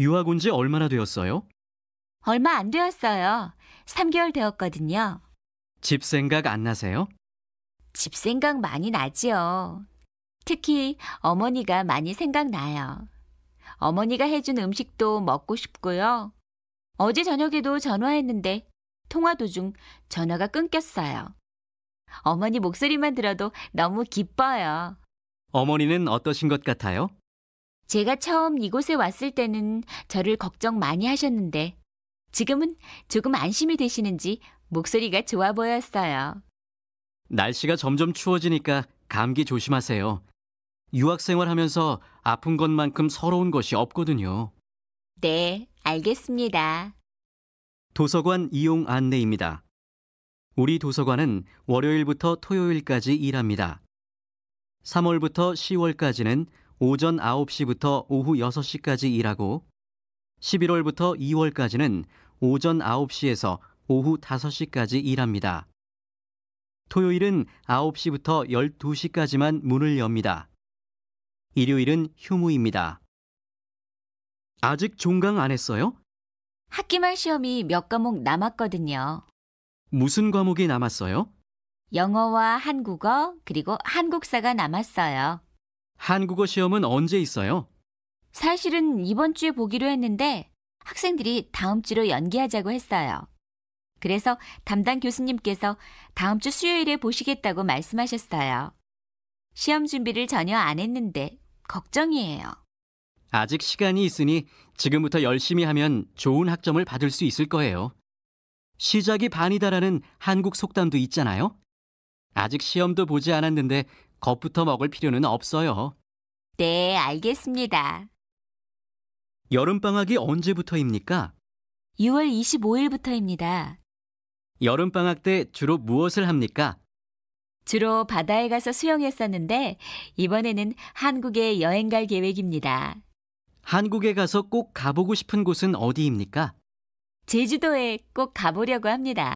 유학 온지 얼마나 되었어요? 얼마 안 되었어요. 3개월 되었거든요. 집 생각 안 나세요? 집 생각 많이 나지요. 특히 어머니가 많이 생각나요. 어머니가 해준 음식도 먹고 싶고요. 어제 저녁에도 전화했는데 통화 도중 전화가 끊겼어요. 어머니 목소리만 들어도 너무 기뻐요. 어머니는 어떠신 것 같아요? 제가 처음 이곳에 왔을 때는 저를 걱정 많이 하셨는데 지금은 조금 안심이 되시는지 목소리가 좋아 보였어요. 날씨가 점점 추워지니까 감기 조심하세요. 유학 생활하면서 아픈 것만큼 서러운 것이 없거든요. 네, 알겠습니다. 도서관 이용 안내입니다. 우리 도서관은 월요일부터 토요일까지 일합니다. 3월부터 10월까지는 오전 9시부터 오후 6시까지 일하고 11월부터 2월까지는 오전 9시에서 오후 5시까지 일합니다. 토요일은 9시부터 12시까지만 문을 엽니다. 일요일은 휴무입니다. 아직 종강 안 했어요? 학기말 시험이 몇 과목 남았거든요. 무슨 과목이 남았어요? 영어와 한국어, 그리고 한국사가 남았어요. 한국어 시험은 언제 있어요? 사실은 이번 주에 보기로 했는데 학생들이 다음 주로 연기하자고 했어요. 그래서 담당 교수님께서 다음 주 수요일에 보시겠다고 말씀하셨어요. 시험 준비를 전혀 안 했는데 걱정이에요. 아직 시간이 있으니 지금부터 열심히 하면 좋은 학점을 받을 수 있을 거예요. 시작이 반이다라는 한국 속담도 있잖아요. 아직 시험도 보지 않았는데 겁부터 먹을 필요는 없어요. 네, 알겠습니다. 여름방학이 언제부터입니까? 6월 25일부터입니다. 여름방학 때 주로 무엇을 합니까? 주로 바다에 가서 수영했었는데 이번에는 한국에 여행 갈 계획입니다. 한국에 가서 꼭 가보고 싶은 곳은 어디입니까? 제주도에 꼭 가보려고 합니다.